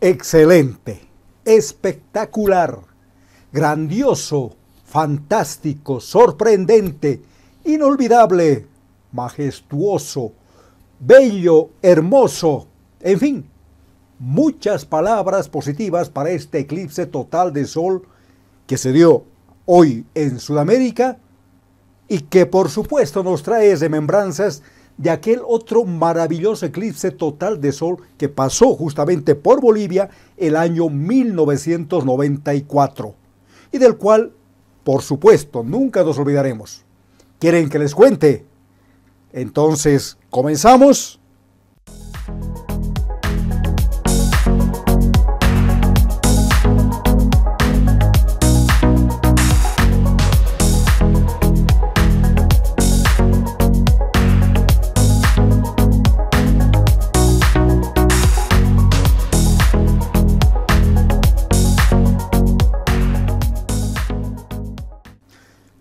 excelente, espectacular, grandioso, fantástico, sorprendente, inolvidable, majestuoso, bello, hermoso, en fin, muchas palabras positivas para este eclipse total de sol que se dio hoy en Sudamérica y que por supuesto nos trae remembranzas de aquel otro maravilloso eclipse total de sol que pasó justamente por Bolivia el año 1994 y del cual, por supuesto, nunca nos olvidaremos. ¿Quieren que les cuente? Entonces, comenzamos.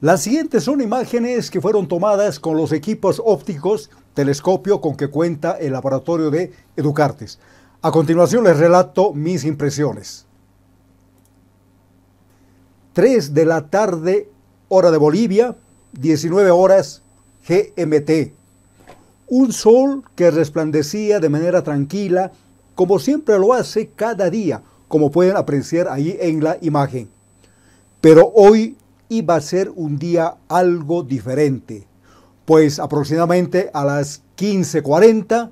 Las siguientes son imágenes que fueron tomadas con los equipos ópticos telescopio con que cuenta el laboratorio de Educartes. A continuación les relato mis impresiones. 3 de la tarde, hora de Bolivia, 19 horas GMT. Un sol que resplandecía de manera tranquila, como siempre lo hace cada día, como pueden apreciar ahí en la imagen. Pero hoy iba a ser un día algo diferente, pues aproximadamente a las 15.40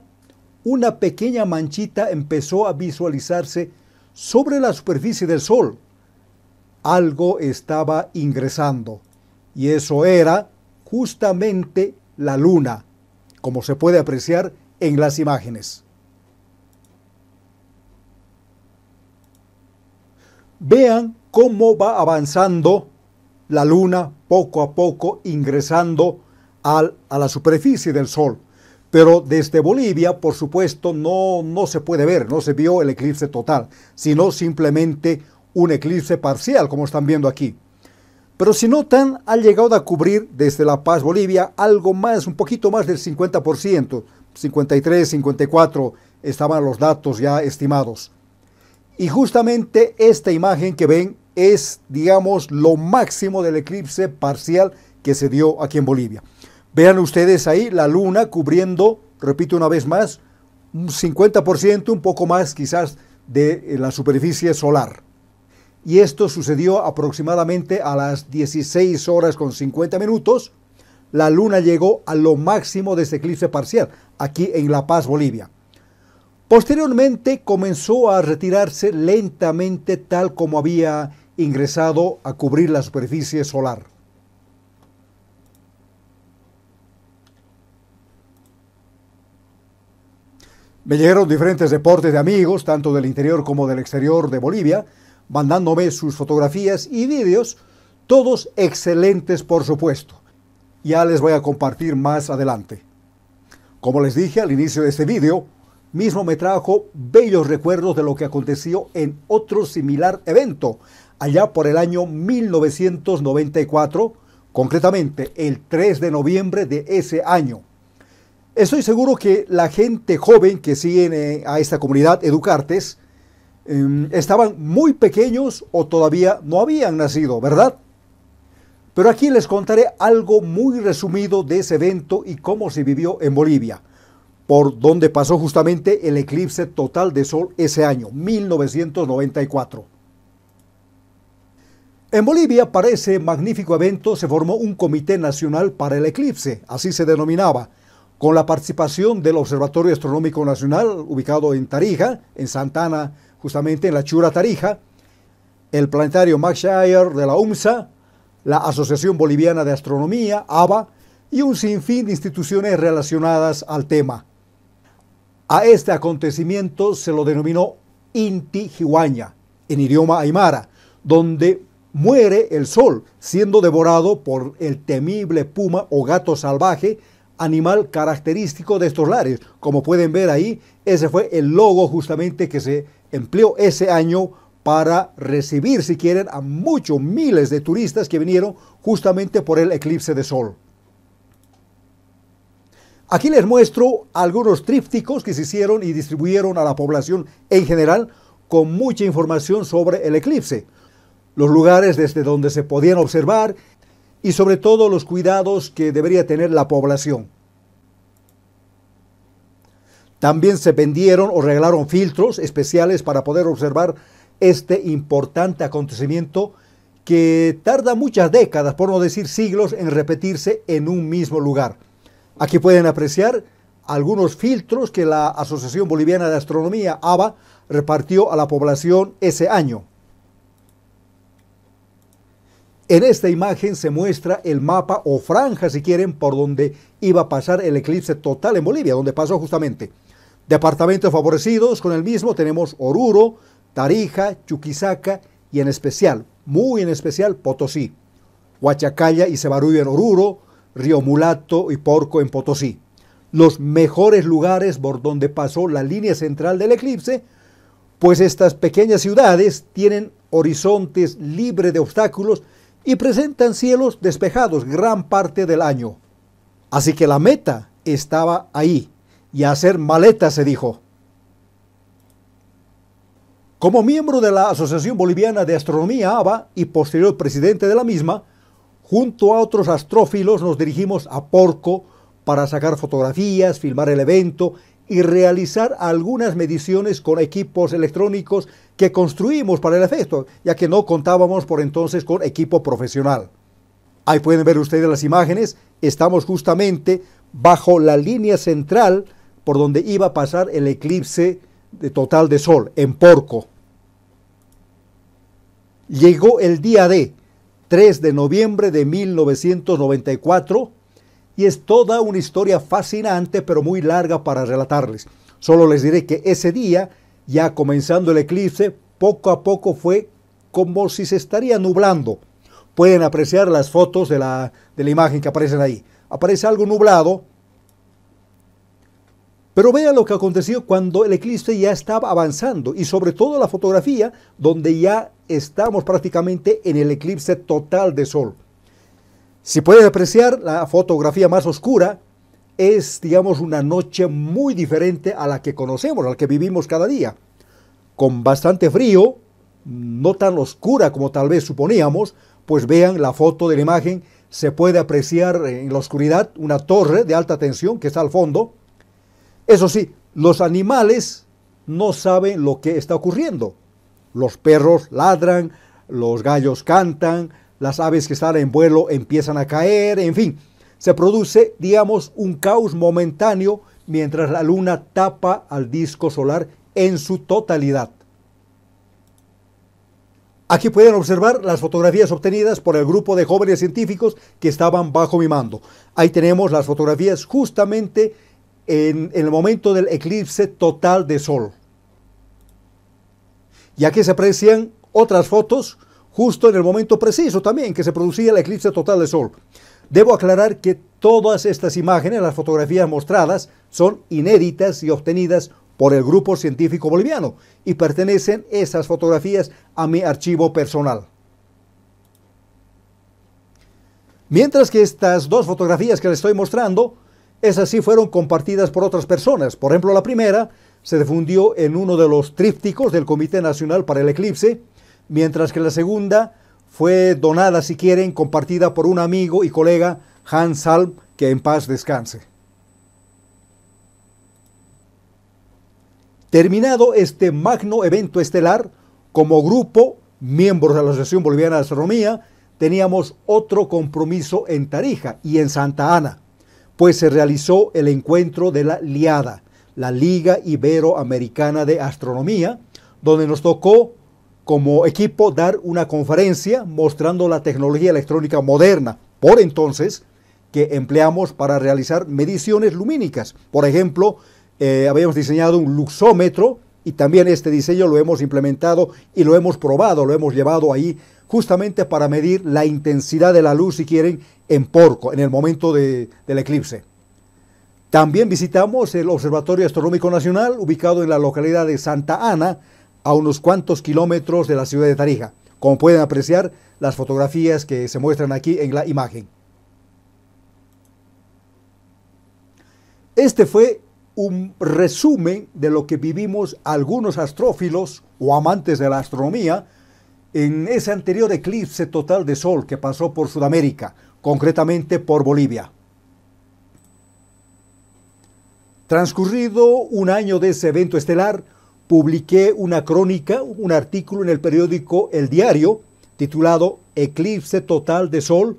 una pequeña manchita empezó a visualizarse sobre la superficie del Sol. Algo estaba ingresando y eso era justamente la luna, como se puede apreciar en las imágenes. Vean cómo va avanzando la luna poco a poco ingresando al, a la superficie del sol. Pero desde Bolivia, por supuesto, no, no se puede ver, no se vio el eclipse total, sino simplemente un eclipse parcial, como están viendo aquí. Pero si notan, ha llegado a cubrir desde La Paz, Bolivia, algo más, un poquito más del 50%, 53, 54 estaban los datos ya estimados. Y justamente esta imagen que ven es, digamos, lo máximo del eclipse parcial que se dio aquí en Bolivia. Vean ustedes ahí la luna cubriendo, repito una vez más, un 50%, un poco más quizás, de eh, la superficie solar. Y esto sucedió aproximadamente a las 16 horas con 50 minutos. La luna llegó a lo máximo de ese eclipse parcial, aquí en La Paz, Bolivia. Posteriormente comenzó a retirarse lentamente tal como había ingresado a cubrir la superficie solar. Me llegaron diferentes deportes de amigos, tanto del interior como del exterior de Bolivia, mandándome sus fotografías y vídeos, todos excelentes por supuesto. Ya les voy a compartir más adelante. Como les dije al inicio de este vídeo, mismo me trajo bellos recuerdos de lo que aconteció en otro similar evento allá por el año 1994, concretamente el 3 de noviembre de ese año. Estoy seguro que la gente joven que sigue a esta comunidad Educartes em, estaban muy pequeños o todavía no habían nacido, ¿verdad? Pero aquí les contaré algo muy resumido de ese evento y cómo se vivió en Bolivia, por donde pasó justamente el eclipse total de sol ese año, 1994. En Bolivia, para ese magnífico evento, se formó un Comité Nacional para el Eclipse, así se denominaba, con la participación del Observatorio Astronómico Nacional, ubicado en Tarija, en Santana, justamente en la Chura Tarija, el Planetario Max Shire de la UMSA, la Asociación Boliviana de Astronomía, ABA, y un sinfín de instituciones relacionadas al tema. A este acontecimiento se lo denominó Inti en idioma aymara, donde muere el sol, siendo devorado por el temible puma o gato salvaje, animal característico de estos lares. Como pueden ver ahí, ese fue el logo justamente que se empleó ese año para recibir, si quieren, a muchos miles de turistas que vinieron justamente por el eclipse de sol. Aquí les muestro algunos trípticos que se hicieron y distribuyeron a la población en general con mucha información sobre el eclipse los lugares desde donde se podían observar y sobre todo los cuidados que debería tener la población. También se vendieron o regalaron filtros especiales para poder observar este importante acontecimiento que tarda muchas décadas, por no decir siglos, en repetirse en un mismo lugar. Aquí pueden apreciar algunos filtros que la Asociación Boliviana de Astronomía, ABA, repartió a la población ese año. En esta imagen se muestra el mapa o franja, si quieren, por donde iba a pasar el eclipse total en Bolivia, donde pasó justamente. Departamentos favorecidos con el mismo tenemos Oruro, Tarija, Chuquisaca y en especial, muy en especial, Potosí. Huachacaya y Cebaruyo en Oruro, Río Mulato y Porco en Potosí. Los mejores lugares por donde pasó la línea central del eclipse, pues estas pequeñas ciudades tienen horizontes libres de obstáculos y presentan cielos despejados gran parte del año. Así que la meta estaba ahí, y a hacer maleta se dijo. Como miembro de la Asociación Boliviana de Astronomía ABA y posterior presidente de la misma, junto a otros astrófilos nos dirigimos a Porco para sacar fotografías, filmar el evento y realizar algunas mediciones con equipos electrónicos que construimos para el efecto, ya que no contábamos por entonces con equipo profesional. Ahí pueden ver ustedes las imágenes, estamos justamente bajo la línea central por donde iba a pasar el eclipse de total de sol, en Porco. Llegó el día de 3 de noviembre de 1994 y es toda una historia fascinante pero muy larga para relatarles. Solo les diré que ese día, ya comenzando el eclipse, poco a poco fue como si se estaría nublando. Pueden apreciar las fotos de la, de la imagen que aparecen ahí. Aparece algo nublado, pero vean lo que aconteció cuando el eclipse ya estaba avanzando y sobre todo la fotografía donde ya estamos prácticamente en el eclipse total de sol. Si puedes apreciar la fotografía más oscura, es, digamos, una noche muy diferente a la que conocemos, a la que vivimos cada día. Con bastante frío, no tan oscura como tal vez suponíamos, pues vean la foto de la imagen, se puede apreciar en la oscuridad una torre de alta tensión que está al fondo. Eso sí, los animales no saben lo que está ocurriendo. Los perros ladran, los gallos cantan, las aves que están en vuelo empiezan a caer, en fin, se produce, digamos, un caos momentáneo mientras la luna tapa al disco solar en su totalidad. Aquí pueden observar las fotografías obtenidas por el grupo de jóvenes científicos que estaban bajo mi mando. Ahí tenemos las fotografías justamente en, el momento del eclipse total de sol. Y aquí se aprecian otras fotos justo en el momento preciso también que se producía el eclipse total del Sol. Debo aclarar que todas estas imágenes, las fotografías mostradas, son inéditas y obtenidas por el Grupo Científico Boliviano y pertenecen esas fotografías a mi archivo personal. Mientras que estas dos fotografías que les estoy mostrando, esas sí fueron compartidas por otras personas. Por ejemplo, la primera se difundió en uno de los trípticos del Comité Nacional para el Eclipse, mientras que la segunda fue donada, si quieren, compartida por un amigo y colega, Hans Salm, que en paz descanse. Terminado este magno evento estelar, como grupo, miembros de la Asociación Boliviana de Astronomía, teníamos otro compromiso en Tarija y en Santa Ana, pues se realizó el encuentro de la LIADA, la Liga Iberoamericana de Astronomía, donde nos tocó como equipo dar una conferencia mostrando la tecnología electrónica moderna, por entonces, que empleamos para realizar mediciones lumínicas. Por ejemplo, eh, habíamos diseñado un luxómetro y también este diseño lo hemos implementado y lo hemos probado, lo hemos llevado ahí justamente para medir la intensidad de la luz, si quieren, en porco, en el momento del eclipse. También visitamos el Observatorio Astronómico Nacional, ubicado en la localidad de Santa Ana, a unos cuantos kilómetros de la ciudad de Tarija, como pueden apreciar las fotografías que se muestran aquí en la imagen. Este fue un resumen de lo que vivimos algunos astrófilos o amantes de la astronomía en ese anterior eclipse total de sol que pasó por Sudamérica, concretamente por Bolivia. Transcurrido un año de ese evento estelar, publiqué una crónica, un artículo en el periódico El Diario, titulado Eclipse Total de Sol,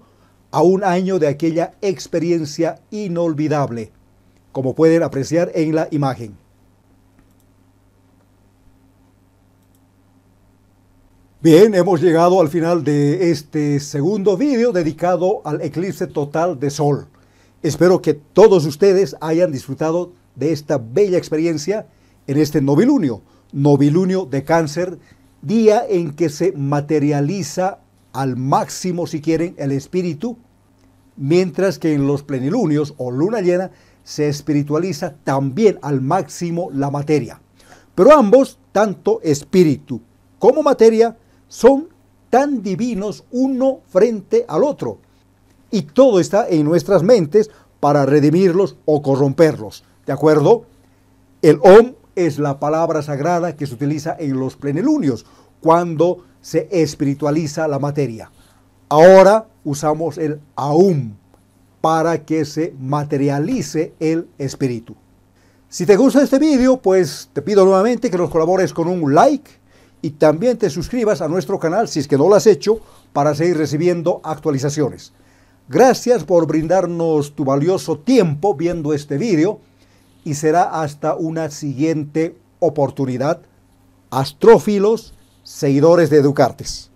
a un año de aquella experiencia inolvidable, como pueden apreciar en la imagen. Bien, hemos llegado al final de este segundo vídeo dedicado al eclipse total de sol. Espero que todos ustedes hayan disfrutado de esta bella experiencia en este novilunio, novilunio de cáncer, día en que se materializa al máximo, si quieren, el espíritu, mientras que en los plenilunios o luna llena se espiritualiza también al máximo la materia. Pero ambos, tanto espíritu como materia, son tan divinos uno frente al otro. Y todo está en nuestras mentes para redimirlos o corromperlos. ¿De acuerdo? El OM es la palabra sagrada que se utiliza en los plenilunios cuando se espiritualiza la materia. Ahora usamos el aún para que se materialice el espíritu. Si te gusta este vídeo, pues te pido nuevamente que nos colabores con un like y también te suscribas a nuestro canal si es que no lo has hecho para seguir recibiendo actualizaciones. Gracias por brindarnos tu valioso tiempo viendo este vídeo y será hasta una siguiente oportunidad. Astrófilos, seguidores de Educartes.